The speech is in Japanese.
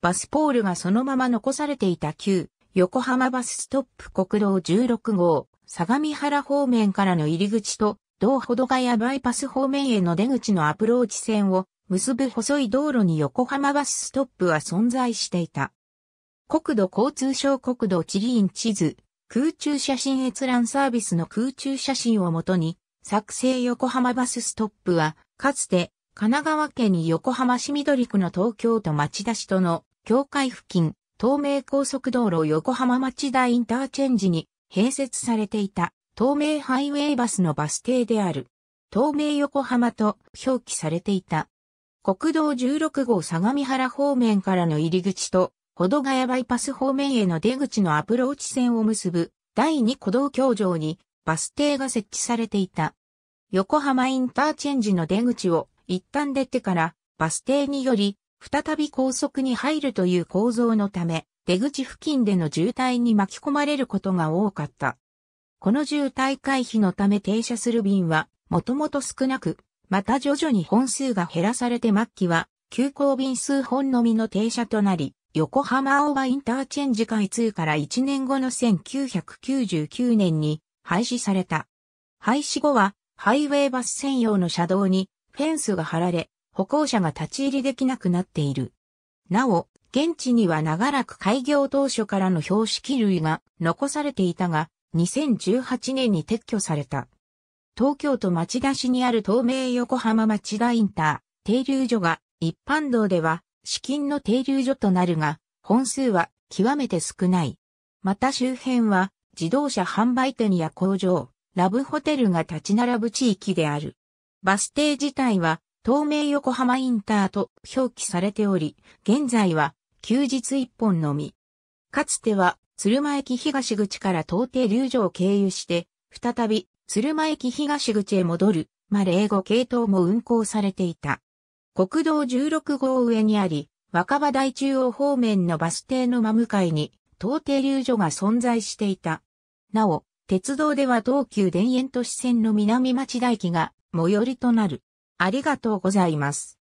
バスポールがそのまま残されていた旧横浜バスストップ国道16号、相模原方面からの入り口と、道ほどが谷バイパス方面への出口のアプローチ線を結ぶ細い道路に横浜バスストップは存在していた。国土交通省国土地理院地図、空中写真閲覧サービスの空中写真をもとに、作成横浜バスストップは、かつて、神奈川県に横浜市緑区の東京都町田市との境界付近、東名高速道路横浜町田インターチェンジに併設されていた東名ハイウェイバスのバス停である。東名横浜と表記されていた。国道16号相模原方面からの入り口と、保土ヶ谷バイパス方面への出口のアプローチ線を結ぶ第2古道橋上にバス停が設置されていた。横浜インターチェンジの出口を一旦出てからバス停により再び高速に入るという構造のため、出口付近での渋滞に巻き込まれることが多かった。この渋滞回避のため停車する便は、もともと少なく、また徐々に本数が減らされて末期は、急行便数本のみの停車となり、横浜青葉インターチェンジ開通から1年後の1999年に廃止された。廃止後は、ハイウェイバス専用の車道にフェンスが張られ、歩行者が立ち入りできなくなっている。なお、現地には長らく開業当初からの標識類が残されていたが、2018年に撤去された。東京都町田市にある東名横浜町田インター、停留所が一般道では資金の停留所となるが、本数は極めて少ない。また周辺は自動車販売店や工場、ラブホテルが立ち並ぶ地域である。バス停自体は東名横浜インターと表記されており、現在は休日一本のみ。かつては鶴間駅東口から東帝流城を経由して、再び鶴間駅東口へ戻る、ま英語系統も運行されていた。国道16号上にあり、若葉台中央方面のバス停の真向かいに、東帝流所が存在していた。なお、鉄道では東急田園都市線の南町田駅が最寄りとなる。ありがとうございます。